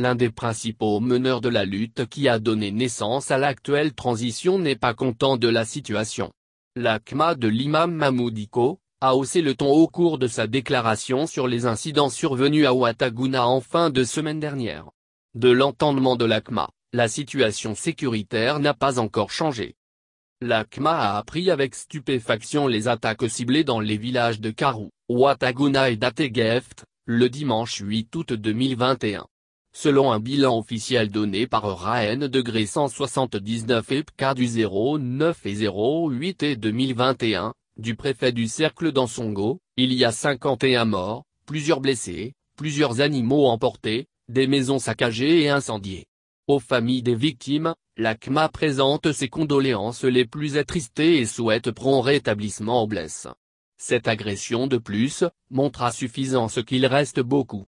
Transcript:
l'un des principaux meneurs de la lutte qui a donné naissance à l'actuelle transition n'est pas content de la situation. L'ACMA de l'imam Mahmoudiko a haussé le ton au cours de sa déclaration sur les incidents survenus à Ouattagouna en fin de semaine dernière. De l'entendement de l'ACMA, la situation sécuritaire n'a pas encore changé. L'ACMA a appris avec stupéfaction les attaques ciblées dans les villages de Karou, Ouattagouna et d'Atégeft, le dimanche 8 août 2021. Selon un bilan officiel donné par RAN degré 179 EPK du 09 et 08 et 2021, du préfet du cercle d'Ansongo, il y a 51 morts, plusieurs blessés, plusieurs animaux emportés, des maisons saccagées et incendiées. Aux familles des victimes, l'ACMA présente ses condoléances les plus attristées et souhaite prompt rétablissement aux blesses. Cette agression de plus, montre à suffisance qu'il reste beaucoup